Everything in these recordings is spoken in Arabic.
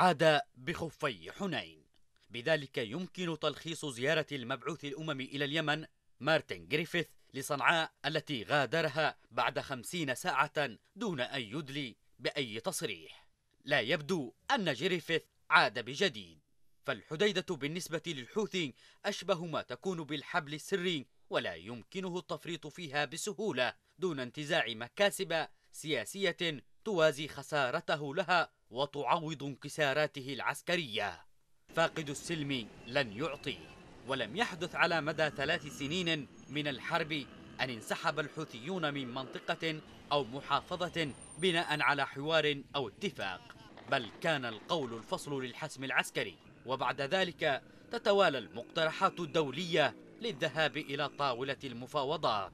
عاد بخفي حنين بذلك يمكن تلخيص زيارة المبعوث الأممي إلى اليمن مارتن جريفيث لصنعاء التي غادرها بعد خمسين ساعة دون أن يدلي بأي تصريح لا يبدو أن جريفيث عاد بجديد فالحديدة بالنسبة للحوثي أشبه ما تكون بالحبل السري ولا يمكنه التفريط فيها بسهولة دون انتزاع مكاسب سياسية توازي خسارته لها وتعوض انكساراته العسكرية فاقد السلم لن يعطي ولم يحدث على مدى ثلاث سنين من الحرب أن انسحب الحوثيون من منطقة أو محافظة بناء على حوار أو اتفاق بل كان القول الفصل للحسم العسكري وبعد ذلك تتوالى المقترحات الدولية للذهاب إلى طاولة المفاوضات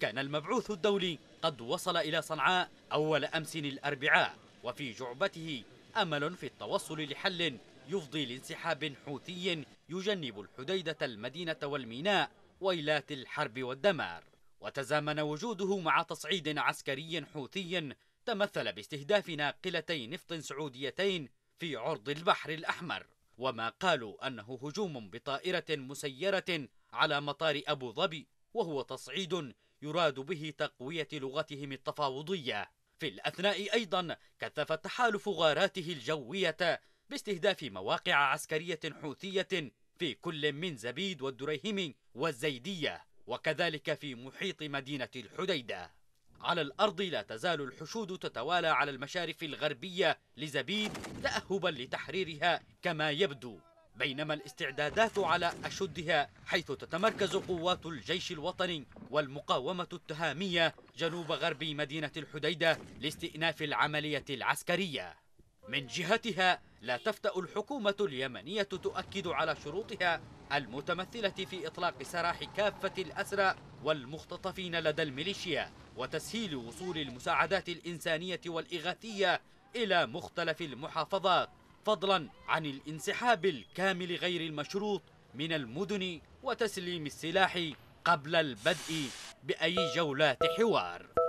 كان المبعوث الدولي قد وصل إلى صنعاء أول أمس الأربعاء وفي جعبته أمل في التوصل لحل يفضي لانسحاب حوثي يجنب الحديدة المدينة والميناء ويلات الحرب والدمار وتزامن وجوده مع تصعيد عسكري حوثي تمثل باستهداف ناقلتي نفط سعوديتين في عرض البحر الأحمر وما قالوا أنه هجوم بطائرة مسيرة على مطار أبو ظبي وهو تصعيد يراد به تقوية لغتهم التفاوضية في الأثناء أيضا كثف التحالف غاراته الجوية باستهداف مواقع عسكرية حوثية في كل من زبيد والدريهم والزيدية وكذلك في محيط مدينة الحديدة على الأرض لا تزال الحشود تتوالى على المشارف الغربية لزبيد تأهبا لتحريرها كما يبدو بينما الاستعدادات على أشدها حيث تتمركز قوات الجيش الوطني والمقاومة التهامية جنوب غرب مدينة الحديدة لاستئناف العملية العسكرية من جهتها لا تفتأ الحكومة اليمنية تؤكد على شروطها المتمثلة في إطلاق سراح كافة الأسرى والمختطفين لدى الميليشيا وتسهيل وصول المساعدات الإنسانية والإغاثية إلى مختلف المحافظات فضلا عن الانسحاب الكامل غير المشروط من المدن وتسليم السلاح قبل البدء بأي جولات حوار